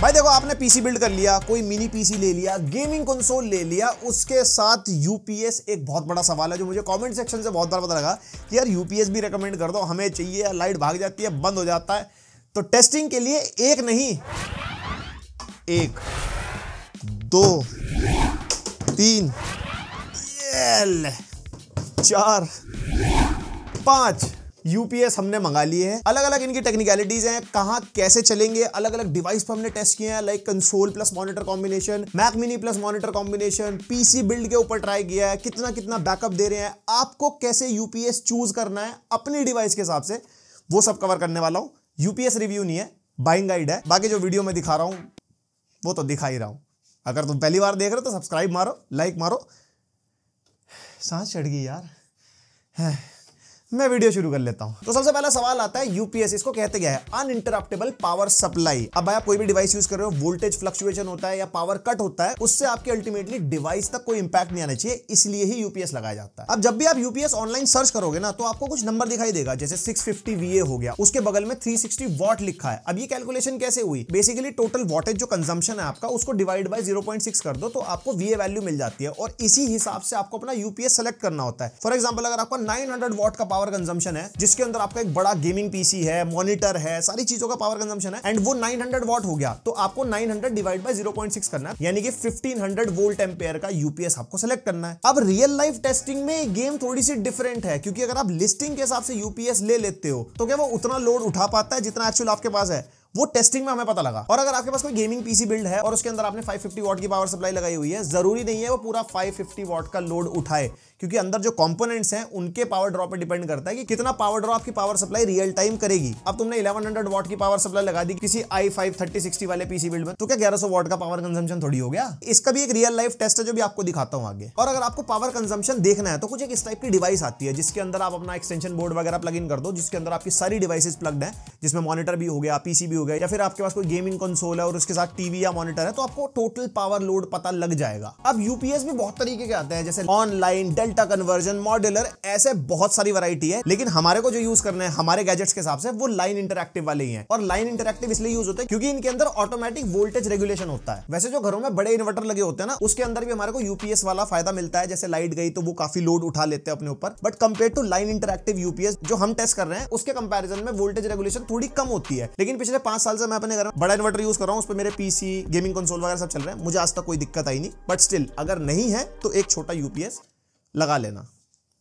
भाई देखो आपने पीसी बिल्ड कर लिया कोई मिनी पीसी ले लिया गेमिंग कंसोल ले लिया उसके साथ यूपीएस एक बहुत बड़ा सवाल है जो मुझे कमेंट सेक्शन से बहुत बार पता लगा कि यार यूपीएस भी रिकमेंड कर दो हमें चाहिए लाइट भाग जाती है बंद हो जाता है तो टेस्टिंग के लिए एक नहीं एक दो तीन चार पांच यूपीएस हमने मंगा लिए हैं अलग अलग इनकी टेक्निकलिटीज हैं कहाँ कैसे चलेंगे अलग अलग डिवाइस पर हमने टेस्ट किया है like console plus monitor combination Mac mini plus monitor combination PC build के ऊपर ट्राई किया है कितना कितना बैकअप दे रहे हैं आपको कैसे यूपीएस चूज करना है अपनी डिवाइस के हिसाब से वो सब कवर करने वाला हूँ यूपीएस रिव्यू नहीं है बाइंग गाइड है बाकी जो वीडियो में दिखा रहा हूँ वो तो दिखा ही रहा हूँ अगर तुम पहली बार देख रहे हो तो सब्सक्राइब मारो लाइक मारो सांस चढ़ गई यार है मैं वीडियो शुरू कर लेता हूं तो सबसे पहला सवाल आता है यूपीएस इसको कहते क्या है इंटरप्टेबल पावर सप्लाई अब भाई आप कोई भी डिवाइस यूज कर रहे हो वोल्टेज फ्लक्चुएशन होता है या पावर कट होता है उससे आपके अल्टीमेटली डिवाइस तक कोई इंपैक्ट नहीं आना चाहिए इसलिए ही यूपीएस लगाया जाता है अब जब भी आप यूपीएस ऑनलाइन सर्च करोगे ना तो आपको कुछ नंबर दिखाई देगा जैसे सिक्स फिफ्टी हो गया उसके बगल में थ्री सिक्सटी वॉट लिखा है अब ये कैलकुलेशन कैसे हुई बेसिकली टोटल वॉटेज जो कंजम्पशन है आपका उसको डिवाइड बाई जीरो कर दो तो आपको वीए वैल्यू मिल जाती है और इसी हिसाब से आपको अपना यूपीएस सेलेक्ट करना होता है फॉर एग्जाम्पल अगर आपका नाइन वॉट का पावर कंजम्पन है जिसके अंदर आपका एक बड़ा गेमिंग पीसी है मॉनिटर है सारी चीजों का पावर कंजम्पन है एंड वो 900 वॉट हो गया तो आपको 900 डिवाइड बाई जीरो करना है यानी कि 1500 वोल्ट एम्पेयर का यूपीएस आपको सेलेक्ट करना है अब रियल लाइफ टेस्टिंग में गेम थोड़ी सी डिफरेंट है क्योंकि अगर आप लिस्टिंग के हिसाब से यूपीएस ले लेते हो तो क्या वो उतना लोड उठा पाता है जितना एक्चुअल आपके पास है वो टेस्टिंग में हमें पता लगा और अगर आपके पास कोई गेमिंग पीसी बिल्ड है और उसके अंदर आपने 550 वॉट की पावर सप्लाई लगाई हुई है जरूरी नहीं है वो पूरा 550 वॉट का लोड उठाए क्योंकि अंदर जो कॉम्पोनेट्स हैं उनके पावर ड्रॉ पर डिपेंड करता है कि कितना पावर ड्रॉ आपकी पावर सप्लाई रियल टाइम करेगी अब तुमने 1100 वॉट की पावर सप्लाई लगा दी किसी आई फाइव थर्टी सिक्सटी वाले पीसी बिल्ड में तो क्या 1100 वॉट का पावर कंजम्पन थोड़ी हो गया इसका भी एक रियल लाइफ टेस्ट है जो भी आपको दिखाता हूँ आगे और अगर आपको पावर कंजम्पन देखना है तो कुछ एक इस टाइप की डिवाइस आती है जिसके अंदर आप अपना एक्सटेंशन बोर्ड वगैरह प्लग इन कर दो जिसके अंदर आपकी सारी डिवाइसेज प्लग्ड है जिसमें मॉनिटर भी हो गया पीसी भी हो गया या फिर आपके पास कोई गेमिंग कंसोल है और उसके साथ टीवी या मॉनिटर है तो आपको टोटल पावर लोड पता लग जाएगा अब यूपीएस भी बहुत तरीके के आते हैं जैसे ऑनलाइन डेल्टा कन्वर्जन मॉड्यूलर ऐसे बहुत सारी वैरायटी है लेकिन हमारे को जो यूज करना है हमारे गैजेट्स के हिसाब से वो लाइन इंटरक्टिव वाले ही है और लाइन इंटरक्टिव इसलिए यूज होते हैं क्योंकि इनके अंदर ऑटोमेटिक वोल्टेज रेगुलेशन होता है वैसे जो घरों में बड़े इन्वर्टर लगे होते हैं ना उसके अंदर भी हमारे को यूपीएस वाला फायदा मिलता है जैसे लाइट गई तो वो काफी लोड उठा लेते हैं अपने ऊपर but compare to line interactive UPS जो हम टेस्ट कर रहे हैं उसके कंपेरिजन में वोल्टेज रेगुलेशन थोड़ी कम होती है लेकिन पिछले पांच साल से मैं अपने घर में बड़ा इन्वर्टर यूज कर रहा हूँ उस पर मेरे पीसी गेमिंग कंसोल वगैरह सब चल रहे हैं मुझे आज तक कोई दिक्कत आई नहीं बट स्टिल अगर नहीं है तो एक छोटा यूपीएस लगा लेना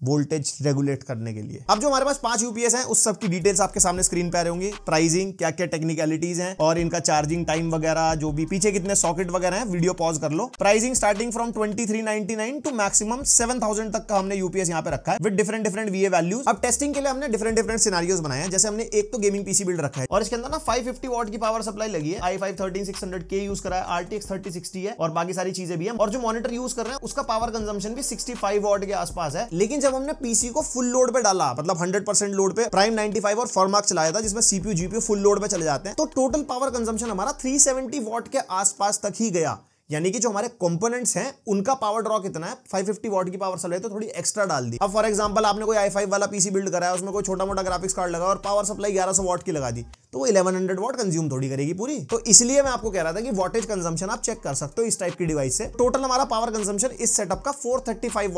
वोल्टेज रेगुलेट करने के लिए अब जो हमारे पास पांच यूपीएस हैं उस सब की डिटेल्स आपके सामने स्क्रीन पे आ रही प्राइसिंग क्या क्या टेक्निकलिटीज हैं और इनका चार्जिंग टाइम वगैरह जो भी पीछे कितने सॉकेट वगैरह हैं वीडियो पॉज कर लो pricing starting from 2399 to maximum seven तक का हमने यूपीएस यहाँ पे रखा है with different different VA values अब टेस्टिंग के लिए हमने डिफरेंट डिफरेंट सीनारियोज बनाए हैं जैसे हमने एक तो गेमिंग पीसी बिल्ड रखा है और इसके अंदर ना फाइव फिफ्टी की पावर सप्लाई लगी है i five thirteen six hundred के यूज करा है आरटीएक्स थर्टी सिक्सटी है और बाकी सारी चीजें भी है और जो मॉनिटर यूज कर रहे हैं उसका पावर कंजम्पन भी सिक्सटी फाइव के आसपास है लेकिन जब हमने पीसी को फुल लोड पे डाला मतलब हंड्रेड परसेंट लोड पे प्राइम 95 फाइव और फॉर्मार्क चलाया था जिसमें सीपीयू जीपीयू फुल लोड पे चले जाते हैं तो टोटल पावर कंजम्पशन हमारा थ्री सेवेंटी वॉट के आसपास तक ही गया यानी कि जो हमारे कंपोनेंट्स हैं उनका पावर ड्रॉ कितना है 550 फिफ्टी वॉट की पावर सप्लाई तो थोड़ी एक्स्ट्रा डाल दी अब फॉर एग्जांपल आपने कोई आई फाइव वाला पीसी बिल्ड कराया उसमें कोई छोटा मोटा ग्राफिक्स कार्ड लगा और पावर सप्लाई 1100 वॉट की लगा दी तो वो 1100 वॉट कंज्यूम थोड़ी करेगी पूरी तो इसलिए मैं आपको कह रहा था कि वॉटेज कंजम्पन आप चेक कर सकते हो इस टाइप की डिवाइस से टोटल हमारा पावर कंजम्पन इस सेटअप का फोर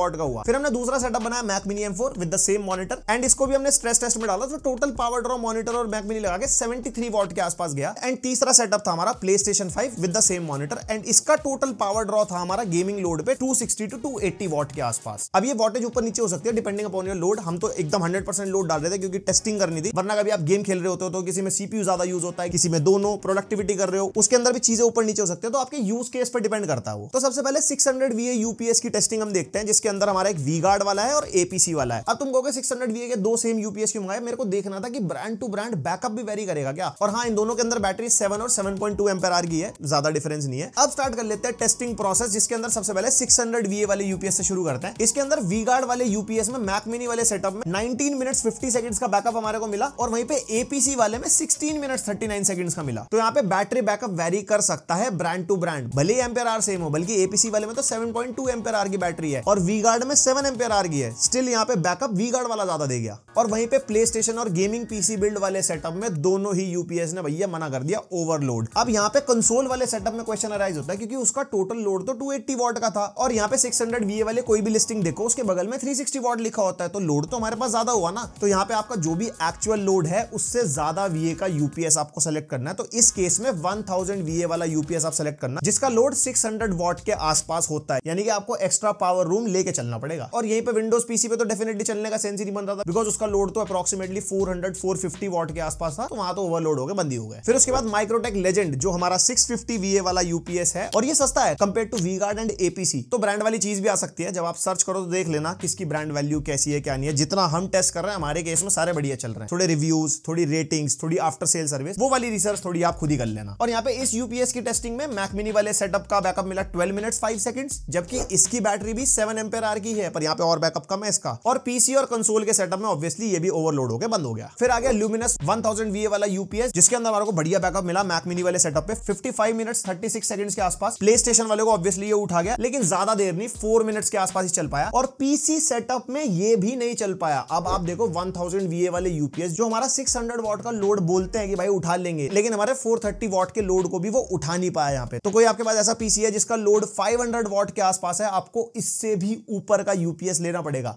वॉट का हुआ फिर हमने दूसरा सेटअप बनाया Mac mini four with the same monitor and इसको भी हमने स्ट्रेस टेस्ट में डाला तो टोटल पावर ड्रॉ मॉनिटर और मैक मिनी लगा के सेवेंटी वॉट के आसपास गया एंड तीसरा सेटअप था हमारा PlayStation five with the same monitor and इसका टोटल पावर ड्रॉ था हमारा गेमिंग लोड पे 260 टू 280 वॉट के आसपास अब ये वोटेज ऊपर नीचे हो सकती है डिपेंडिंग अपॉन योर लोड हम तो एकदम 100 परसेंट लोड डाल रहे थे क्योंकि टेस्टिंग करनी थी वरना कभी आप गेम खेल रहे होते हो तो किसी में सीपी ज्यादा यूज होता है किसी में दोनों प्रोडक्टिविटी कर रहे हो उसके अंदर भी चीजें ऊपर नीचे हो सकते हैं तो आपके यूज केस पर डिपेंड करता हो तो सबसे पहले सिक्स हंड्रेड यूपीएस की टेस्टिंग हम देखते हैं जिसके अंदर हमारा एक वी गार्ड वाला है और एपीसी वाला है अब तुम कहोगे सिक्स हंड्रेड के दो सेम यूपीएस क्यों मंगाए मेरे को देखना था कि ब्रांड टू ब्रांड बैकअप भी वेरी करेगा क्या और हाँ इन दोनों के अंदर बैटरी सेवन और सेवन पॉइंट टू आर की है ज्यादा डिफरेंस नहीं है अब स्टार्ट कर लेते हैं टेस्टिंग प्रोसेस जिसके अंदर सबसे पहले 600 VA वाले यूपीएस से शुरू करते हैं इसके अंदर वी गार्ड वाले यूपीएस में मैक मिनी वाले सेटअप में 19 मिनट्स 50 सेकंड्स का बैकअप हमारे को मिला और वहीं पे एपीसी वाले में 16 मिनट्स 39 सेकंड्स का मिला तो यहाँ पे बैटरी बैकअप वेरी कर सकता है ब्रांड टू ब्रांड भले ही एम्पेयर आर सेम हो बल्कि एपीसी वाले में तो 7.2 एम्पेयर आर की बैटरी है और वी गार्ड में 7 एम्पेयर आर की है स्टिल यहाँ पे बैकअप वी गार्ड वाला ज्यादा दे गया और वहीं पे प्ले और गेमिंग पीसी बिल्ड वाले सेटअप में दोनों ही यूपीएस ने भैया मना कर दिया ओवरलोड अब यहाँ पे कंसोल वाले सेटअप में क्वेश्चन अराइज होता है क्योंकि कि उसका टोटल लोड तो 280 एट्टी वॉट का था और यहाँ पे 600 हंड्रेड वी वाले कोई भी लिस्टिंग देखो उसके बगल में 360 सिक्सटी वॉट लिखा होता है तो लोड तो हमारे पास ज्यादा हुआ ना तो यहाँ पे आपका जो भी एक्चुअल लोड है उससे ज्यादा वीए का यूपीएस आपको सेलेक्ट करना है तो इस केस में वन थाउजेंड वाला यूपीएस आप सेलेक्ट करना जिसका लोड सिक्स हंड्रेड के आसपास होता है यानी कि आपको एक्स्ट्रा पावर रूम लेके चलना पड़ेगा और यहीं पर विंडोज पीसी पे तो डेफिनेटली चलने का सेंस ही नहीं बनता था बिकॉज उसका लोड तो अप्रोक्सीमेटली फोर हंड्रेड वॉट के आसपास था तो वहां तो ओवरलोड हो गए बंदी हो गए फिर उसके बाद माइक्रोटेक लेजेंड जो हमारा सिक्स फिफ्टी वाला यूपीएस है और ये सस्ता है compare to V Guard and APC तो ब्रांड वाली चीज भी आ सकती है जब आप सर्च करो तो देख लेना किसकी ब्रांड वैल्यू कैसी है क्या नहीं है जितना हम टेस्ट कर रहे हैं हमारे केस में सारे बढ़िया चल रहे हैं थोड़े रिव्यूज थोड़ी रेटिंग्स थोड़ी आफ्टर सेल सर्विस वो वाली रिसर्च थोड़ी आप खुद ही कर लेना और यहाँ पे इस यूपीएस की टेस्टिंग में मैकमिनी वाले सेटअप का बैकअप मिला ट्वेल्व मिनट फाइव सेकंड जबकि इसकी बैटरी भी सेवन एम्पेयर आर की है पर यहाँ पे और बैकअप कम है इसका और पीसी और कंसोल के सेटअप में ऑब्वियसली ये भी ओवरलोड होकर बंद हो गया फिर आ गया ल्यूमिनस 1000 वीए वाला यूपीएस जिसके अंदर हमारे को बढ़िया बैकअप मिला मैकमिनी वाले सेटअप पे फिफ्टी 55 मिनट्स 36 सेकंड्स के आसपास प्ले स्टेशन वाले को ऑब्वियसली ये उठा गया लेकिन ज्यादा देर नहीं फोर मिनट्स के आसपास ही चल पाया और पीसी सेटअप में ये भी नहीं चल पाया अब आप देखो 1000 VA वाले यूपीएस जो हमारा 600 वॉट का लोड बोलते हैं कि भाई उठा लेंगे लेकिन हमारे 430 वॉट के लोड को भी वो उठा नहीं पाया यहाँ पे तो कोई आपके पास ऐसा पीसी है जिसका लोड 500 वॉट के आसपास है आपको इससे भी ऊपर का यूपीएस लेना पड़ेगा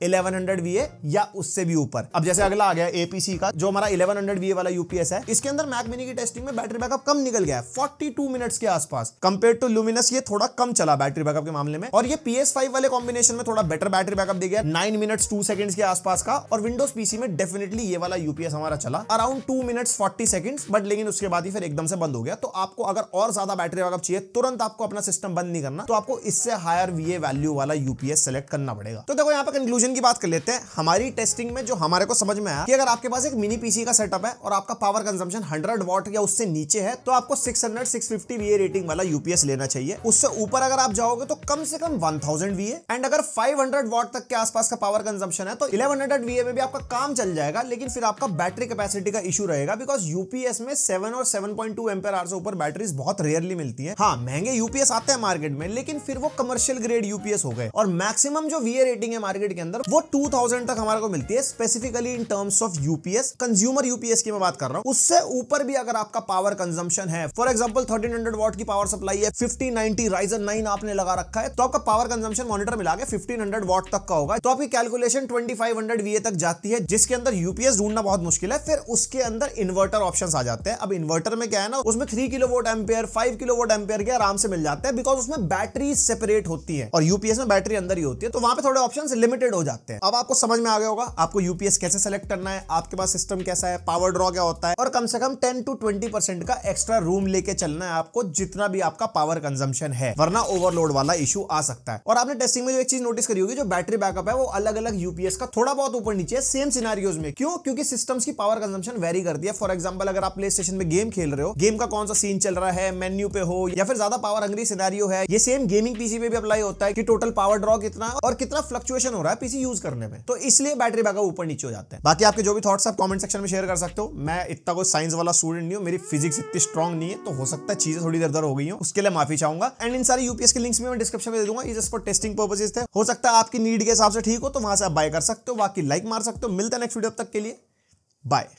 वी ए या उससे भी ऊपर अब जैसे अगला आ गया एपीसी का जो हमारा 1100 VA वाला यूपीएस है इसके अंदर मैक मिनी की टेस्टिंग में बैटरी बैकअप कम निकल गया है टू मिनट्स के आसपास कंपेयर टू लुमिन ल्यूमिनस ये थोड़ा कम चला बैटरी बैकअप के मामले में और ये PS5 वाले कॉम्बिनेशन में थोड़ा बेटर बैटरी बैकअप दे गया नाइन मिनट्स टू सेकंड्स के आसपास का और विंडोज पीसी में डेफिनेटली ये वाला यूपीएस हमारा चला around two minutes forty seconds but लेकिन उसके बाद ही फिर एकदम से बंद हो गया तो आपको अगर और ज्यादा बैटरी बैकअप चाहिए तुरंत आपको अपना सिस्टम बंद नहीं करना तो आपको इससे हायर वी वैल्यू वाला यूपीएस सेलेक्ट करना पड़ेगा तो देखो यहाँ पर कंक्लूजन की बात कर लेते हैं हमारी टेस्टिंग में जो हमारे को समझ में आया कि अगर आपके पास एक मिनी पीसी का सेटअप है और आपका पावर कंजम्पन हंड्रेड वॉट या उससे नीचे है तो आपको six hundred six fifty rating वाला यूपीएस लेना होना चाहिए उससे ऊपर अगर आप जाओगे तो कम से कम 1000 थाउजेंड वी एंड अगर 500 वॉट तक के आसपास का पावर कंजप्शन है तो 1100 हंड्रेड वी में भी आपका काम चल जाएगा लेकिन फिर आपका बैटरी कैपेसिटी का इशू रहेगा बिकॉज यूपीएस में सेवन और seven point two ampere hour से ऊपर बैटरीज बहुत रेयरली मिलती है हाँ महंगे यूपीएस आते हैं मार्केट में लेकिन फिर वो कमर्शियल ग्रेड यूपीएस हो गए और मैक्सिमम जो वीए रेटिंग है मार्केट के अंदर वो टू तक हमारे को मिलती है specifically in terms of UPS consumer UPS की मैं बात कर रहा हूँ उससे ऊपर भी अगर आपका पावर कंजम्पशन है for example thirteen hundred watt की पावर सप्लाई है 5090 Ryzen 9 आपने लगा रखा है तो आपका पावर कंजम्पन मॉनिटर मिला के 1500 वॉट तक का होगा तो आपकी कैलकुलेशन 2500 वीए तक जाती है जिसके अंदर यूपीएस ढूंढना बहुत मुश्किल है फिर उसके अंदर इन्वर्टर ऑप्शन आ जाते हैं अब इन्वर्टर में क्या है ना उसमें three kilo volt ampere five kilo volt ampere के आराम से मिल जाते हैं बिकॉज उसमें बैटरी सेपरेट होती है और यूपीएस में बैटरी अंदर ही होती है तो वहां पर थोड़े ऑप्शन लिमिटेड हो जाते हैं अब आपको समझ में आ गया होगा आपको यूपीएस कैसे सेलेक्ट करना है आपके पास सिस्टम कैसा है पावर ड्रॉ क्या होता है और कम से कम टेन टू ट्वेंटी का एक्स्ट्रा रूम लेके चलना है आपको जितना भी आपका पावर कंजम्पन है वरना ओवरलोड वाला इशू आ सकता है और आपने टेस्टिंग में जो एक चीज नोटिस करी होगी जो बैटरी बैकअप है वो अलग अलग यूपीएस का थोड़ा बहुत ऊपर नीचे है सेम सिनारियोज में क्यों क्योंकि सिस्टम की पावर कंजम्पन वेरी करती है फॉर एग्जाम्पल अगर आप प्ले स्टेशन में गेम खेल रहे हो गेम का कौन सा सीन चल रहा है मेन्यू पे हो या फिर ज्यादा पावर अंग्री सिनारियो है ये सेम गेमिंग पीसी में भी अप्लाई होता है कि टोटल पावर ड्रॉ कितना और कितना फ्लक्चुएशन हो रहा है पीसी यूज करने में तो इसलिए बैटरी बैकअप ऊपर नीचे हो जाता है बाकी आपके जो भी थॉट्स आप कमेंट सेक्शन में शेयर कर सकते हो मैं इतना कोई साइंस वाला स्टूडेंट नहीं हूँ मेरी फिजिक्स इतनी स्ट्रॉन्ग नहीं है तो हो सकता है चीजें थोड़ी दर हो गई हूँ उसके लिए माफी चाहूंगा एंड इन सारी यूपीएस के लिंक्स में मैं डिस्क्रिप्शन में दे दूंगा ये जस्ट फॉर टेस्टिंग पर्पजेज थे हो सकता है आपकी नीड के हिसाब से ठीक हो तो वहां से आप बाय कर सकते हो बाकी लाइक मार सकते हो मिलता है नेक्स्ट वीडियो तक के लिए बाय